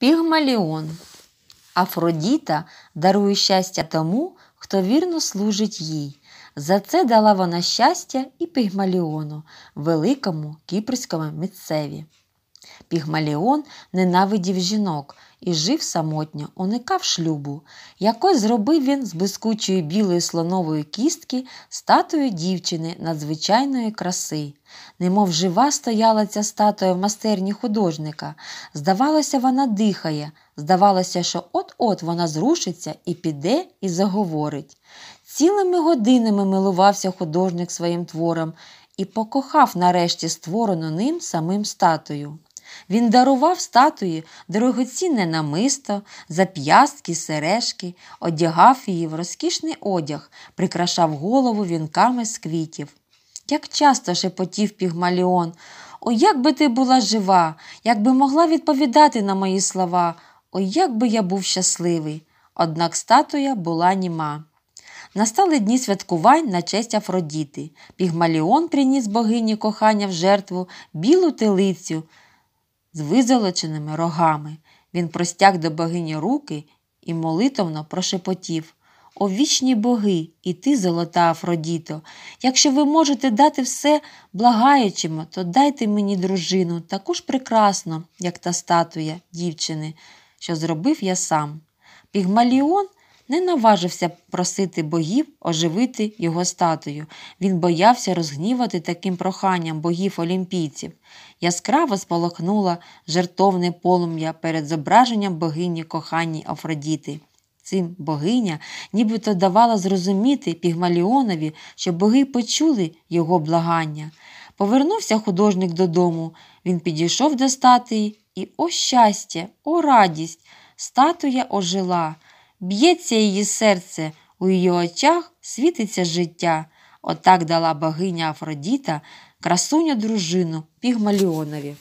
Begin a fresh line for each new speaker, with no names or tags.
Пігмаліон. Афродіта дарує щастя тому, хто вірно служить їй. За це дала вона щастя і пігмаліону, великому кіпрському місцеві. Пігмаліон ненавидів жінок і жив самотньо, уникав шлюбу. Якось зробив він з блискучої білої слонової кістки статую дівчини надзвичайної краси. Немов жива стояла ця статуя в мастерні художника. Здавалося, вона дихає, здавалося, що от-от вона зрушиться і піде, і заговорить. Цілими годинами милувався художник своїм твором і покохав нарешті створену ним самим статую. Він дарував статуї дорогоцінне намисто, зап'ястки, сережки, одягав її в розкішний одяг, прикрашав голову вінками з квітів. Як часто шепотів пігмаліон, о, як би ти була жива, як би могла відповідати на мої слова, о, як би я був щасливий. Однак статуя була німа. Настали дні святкувань на честь Афродіти. Пігмаліон приніс богині кохання в жертву білу телицю з визолоченими рогами. Він простяг до богині руки і молитовно прошепотів О вічні боги, і ти, золота Афродіто, якщо ви можете дати все благаючим, то дайте мені дружину таку ж прекрасну, як та статуя дівчини, що зробив я сам. Пігмаліон – не наважився просити богів оживити його статую. Він боявся розгнівати таким проханням богів олімпійців. Яскраво сполохнула жертовне полум'я перед зображенням богині коханій Афродіти. Цим богиня нібито давала зрозуміти Пігмаліонові, що боги почули його благання. Повернувся художник додому, він підійшов до статуї, і о щастя, о радість! Статуя ожила б'ється її серце, у її очах світиться життя. Отак дала богиня Афродіта красуню дружину Пігмаліонові.